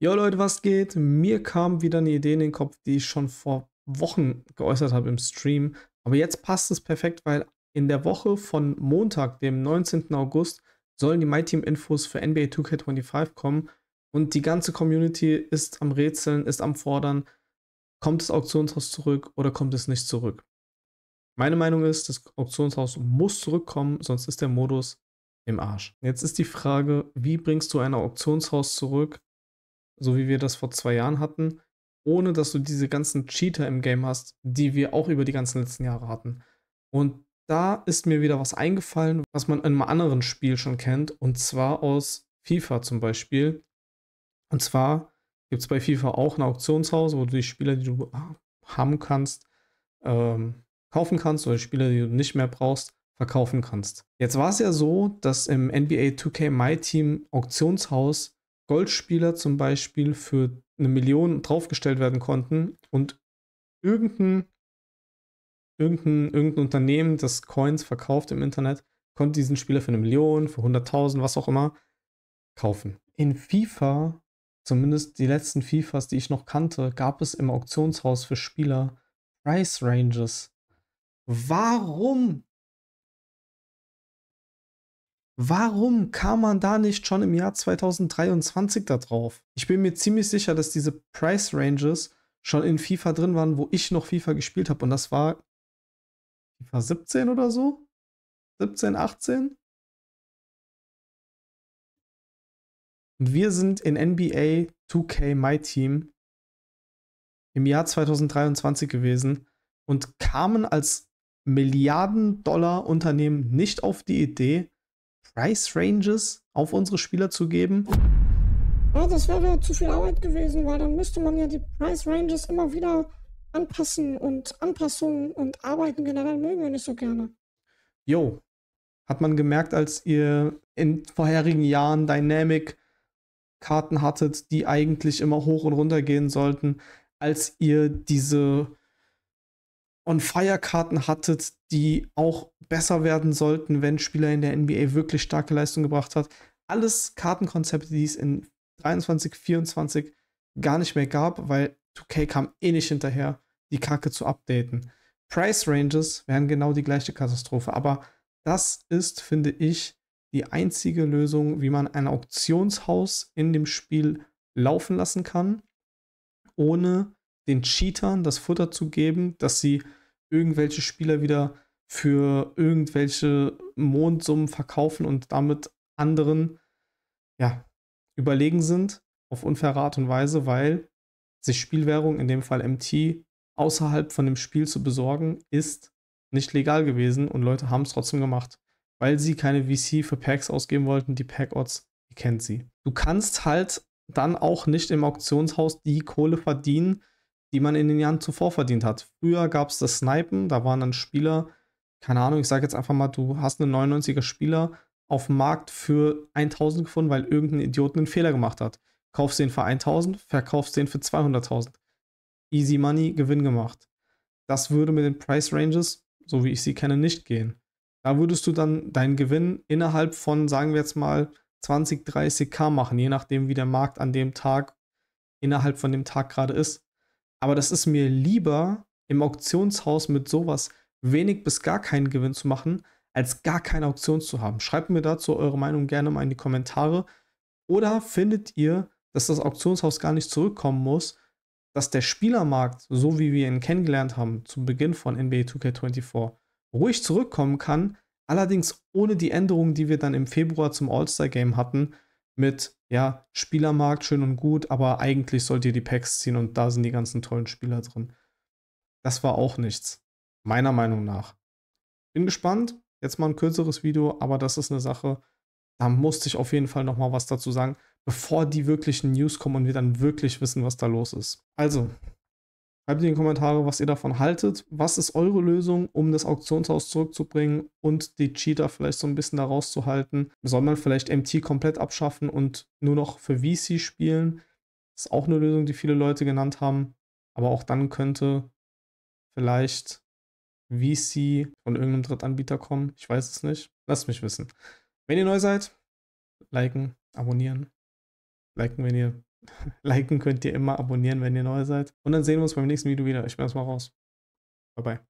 Jo Leute, was geht? Mir kam wieder eine Idee in den Kopf, die ich schon vor Wochen geäußert habe im Stream. Aber jetzt passt es perfekt, weil in der Woche von Montag, dem 19. August, sollen die MyTeam-Infos für NBA 2K25 kommen. Und die ganze Community ist am Rätseln, ist am Fordern. Kommt das Auktionshaus zurück oder kommt es nicht zurück? Meine Meinung ist, das Auktionshaus muss zurückkommen, sonst ist der Modus im Arsch. Jetzt ist die Frage, wie bringst du ein Auktionshaus zurück, so wie wir das vor zwei Jahren hatten, ohne dass du diese ganzen Cheater im Game hast, die wir auch über die ganzen letzten Jahre hatten. Und da ist mir wieder was eingefallen, was man in einem anderen Spiel schon kennt, und zwar aus FIFA zum Beispiel. Und zwar gibt es bei FIFA auch ein Auktionshaus, wo du die Spieler, die du haben kannst, ähm, kaufen kannst oder Spieler, die du nicht mehr brauchst, verkaufen kannst. Jetzt war es ja so, dass im NBA 2K My Team Auktionshaus Goldspieler zum Beispiel für eine Million draufgestellt werden konnten und irgendein, irgendein, irgendein Unternehmen, das Coins verkauft im Internet, konnte diesen Spieler für eine Million, für 100.000, was auch immer, kaufen. In FIFA, zumindest die letzten FIFAs, die ich noch kannte, gab es im Auktionshaus für Spieler Price Ranges. Warum Warum kam man da nicht schon im Jahr 2023 da drauf? Ich bin mir ziemlich sicher, dass diese Price Ranges schon in FIFA drin waren, wo ich noch FIFA gespielt habe. Und das war FIFA 17 oder so? 17, 18? Und wir sind in NBA 2K My Team im Jahr 2023 gewesen und kamen als Milliarden-Dollar-Unternehmen nicht auf die Idee, Price Ranges auf unsere Spieler zu geben? Ja, das wäre zu viel Arbeit gewesen, weil dann müsste man ja die Price Ranges immer wieder anpassen und Anpassungen und Arbeiten generell mögen wir nicht so gerne. Jo, hat man gemerkt, als ihr in vorherigen Jahren Dynamic Karten hattet, die eigentlich immer hoch und runter gehen sollten, als ihr diese On-Fire-Karten hattet, die auch besser werden sollten, wenn Spieler in der NBA wirklich starke Leistung gebracht hat. Alles Kartenkonzepte, die es in 23, 24 gar nicht mehr gab, weil 2K kam eh nicht hinterher, die Kacke zu updaten. Price Ranges wären genau die gleiche Katastrophe, aber das ist, finde ich, die einzige Lösung, wie man ein Auktionshaus in dem Spiel laufen lassen kann, ohne den Cheatern das Futter zu geben, dass sie irgendwelche Spieler wieder für irgendwelche Mondsummen verkaufen und damit anderen ja, überlegen sind auf unfaire Art und Weise, weil sich Spielwährung, in dem Fall MT, außerhalb von dem Spiel zu besorgen, ist nicht legal gewesen und Leute haben es trotzdem gemacht, weil sie keine VC für Packs ausgeben wollten. Die Pack-Odds, ihr kennt sie. Du kannst halt dann auch nicht im Auktionshaus die Kohle verdienen, die man in den Jahren zuvor verdient hat. Früher gab es das Snipen, da waren dann Spieler, keine Ahnung, ich sage jetzt einfach mal, du hast einen 99er Spieler auf dem Markt für 1000 gefunden, weil irgendein Idiot einen Fehler gemacht hat. Kaufst den für 1000, verkaufst den für 200.000. Easy Money, Gewinn gemacht. Das würde mit den Price Ranges, so wie ich sie kenne, nicht gehen. Da würdest du dann deinen Gewinn innerhalb von, sagen wir jetzt mal, 20, 30k machen, je nachdem, wie der Markt an dem Tag, innerhalb von dem Tag gerade ist. Aber das ist mir lieber, im Auktionshaus mit sowas wenig bis gar keinen Gewinn zu machen, als gar keine Auktion zu haben. Schreibt mir dazu eure Meinung gerne mal in die Kommentare. Oder findet ihr, dass das Auktionshaus gar nicht zurückkommen muss, dass der Spielermarkt, so wie wir ihn kennengelernt haben zu Beginn von NBA 2K24, ruhig zurückkommen kann, allerdings ohne die Änderungen, die wir dann im Februar zum All-Star Game hatten, mit, ja, Spielermarkt schön und gut, aber eigentlich sollt ihr die Packs ziehen und da sind die ganzen tollen Spieler drin. Das war auch nichts, meiner Meinung nach. Bin gespannt, jetzt mal ein kürzeres Video, aber das ist eine Sache, da musste ich auf jeden Fall nochmal was dazu sagen, bevor die wirklichen News kommen und wir dann wirklich wissen, was da los ist. Also, Schreibt in die Kommentare, was ihr davon haltet. Was ist eure Lösung, um das Auktionshaus zurückzubringen und die Cheater vielleicht so ein bisschen da rauszuhalten? Soll man vielleicht MT komplett abschaffen und nur noch für VC spielen? Das ist auch eine Lösung, die viele Leute genannt haben. Aber auch dann könnte vielleicht VC von irgendeinem Drittanbieter kommen. Ich weiß es nicht. Lasst mich wissen. Wenn ihr neu seid, liken, abonnieren. Liken, wenn ihr Liken könnt ihr immer, abonnieren, wenn ihr neu seid. Und dann sehen wir uns beim nächsten Video wieder. Ich bin erstmal raus. Bye bye.